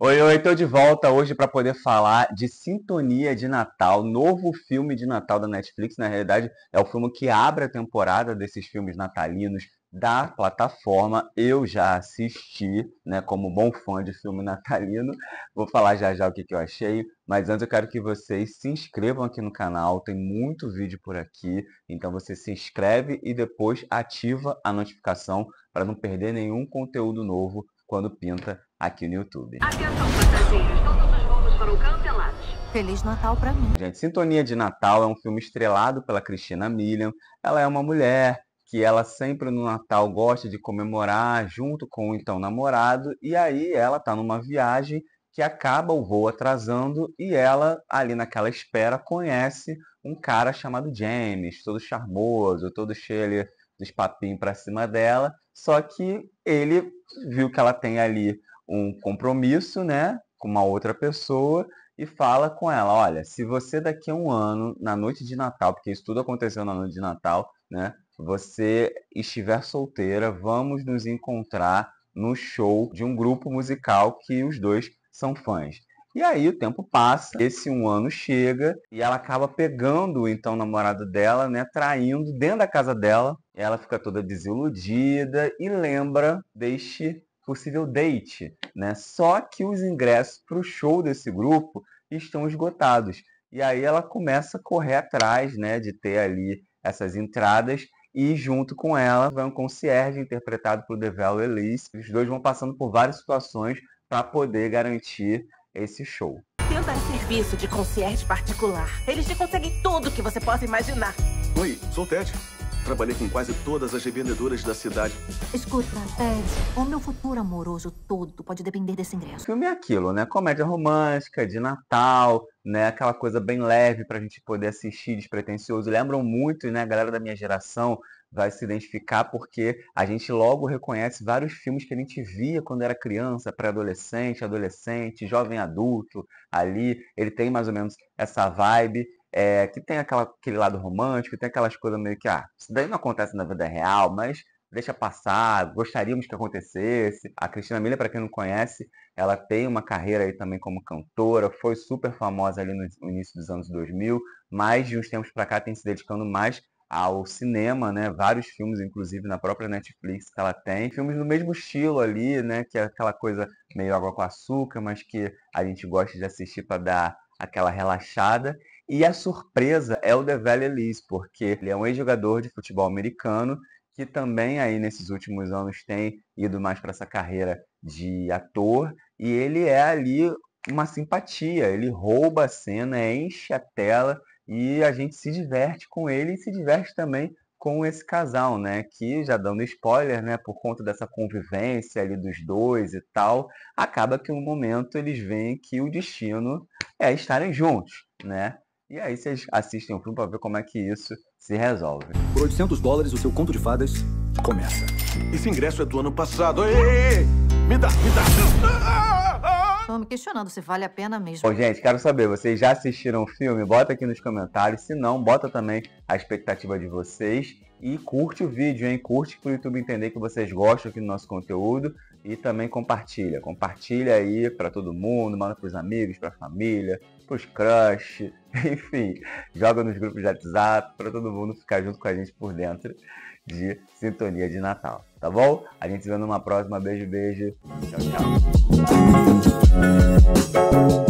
Oi, oi, tô de volta hoje para poder falar de Sintonia de Natal, novo filme de Natal da Netflix. Na realidade, é o filme que abre a temporada desses filmes natalinos da plataforma. Eu já assisti, né, como bom fã de filme natalino. Vou falar já já o que, que eu achei, mas antes eu quero que vocês se inscrevam aqui no canal, tem muito vídeo por aqui. Então você se inscreve e depois ativa a notificação para não perder nenhum conteúdo novo quando pinta aqui no YouTube. Atenção, passageiros, todos os voos foram cancelados. Feliz Natal para mim. Gente, Sintonia de Natal é um filme estrelado pela Cristina Milian. Ela é uma mulher que ela sempre no Natal gosta de comemorar junto com o então namorado, e aí ela tá numa viagem que acaba o voo atrasando e ela, ali naquela espera, conhece um cara chamado James, todo charmoso, todo cheio dos papinhos para cima dela, só que ele viu que ela tem ali um compromisso, né, com uma outra pessoa e fala com ela, olha, se você daqui a um ano, na noite de Natal, porque isso tudo aconteceu na noite de Natal, né, você estiver solteira, vamos nos encontrar no show de um grupo musical que os dois são fãs. E aí o tempo passa, esse um ano chega e ela acaba pegando então o namorado dela, né, traindo dentro da casa dela. Ela fica toda desiludida e lembra deste possível date, né? Só que os ingressos para o show desse grupo estão esgotados. E aí ela começa a correr atrás, né, de ter ali essas entradas e junto com ela vai um concierge interpretado por Devel Elise. Os dois vão passando por várias situações para poder garantir esse show. Tenta serviço de concierge particular. Eles te conseguem tudo que você possa imaginar. Oi, sou o Ted. Trabalhei com quase todas as revendedoras da cidade. Escuta, Ed, o meu futuro amoroso todo pode depender desse ingresso. O filme é aquilo, né? Comédia romântica, de Natal, né? Aquela coisa bem leve pra gente poder assistir, despretensioso. Lembram muito, né? A galera da minha geração vai se identificar porque a gente logo reconhece vários filmes que a gente via quando era criança, pré-adolescente, adolescente, jovem adulto, ali. Ele tem mais ou menos essa vibe é, que tem aquela, aquele lado romântico, tem aquelas coisas meio que, ah, isso daí não acontece na vida real, mas deixa passar, gostaríamos que acontecesse. A Cristina Milha, para quem não conhece, ela tem uma carreira aí também como cantora, foi super famosa ali no início dos anos 2000, mas de uns tempos para cá tem se dedicando mais ao cinema, né? Vários filmes, inclusive na própria Netflix que ela tem, filmes do mesmo estilo ali, né? Que é aquela coisa meio água com açúcar, mas que a gente gosta de assistir para dar aquela relaxada. E a surpresa é o Develle Elise, porque ele é um ex-jogador de futebol americano que também aí nesses últimos anos tem ido mais para essa carreira de ator e ele é ali uma simpatia, ele rouba a cena, enche a tela e a gente se diverte com ele e se diverte também com esse casal, né? Que já dando spoiler, né? Por conta dessa convivência ali dos dois e tal, acaba que um momento eles veem que o destino é estarem juntos, né? E aí vocês assistem o filme para ver como é que isso se resolve. Por 800 dólares o seu conto de fadas começa. Esse ingresso é do ano passado. Ei, ei, ei. me dá, me dá. Ah! ah, ah. Estou me questionando se vale a pena mesmo. Bom, gente, quero saber, vocês já assistiram o filme? Bota aqui nos comentários. Se não, bota também a expectativa de vocês. E curte o vídeo, hein? Curte para o YouTube entender que vocês gostam aqui do nosso conteúdo. E também compartilha. Compartilha aí para todo mundo, manda para os amigos, para a família, para os crush. Enfim, joga nos grupos de WhatsApp para todo mundo ficar junto com a gente por dentro de Sintonia de Natal. Tá bom? A gente se vê numa próxima. Beijo, beijo. Tchau, tchau. thank you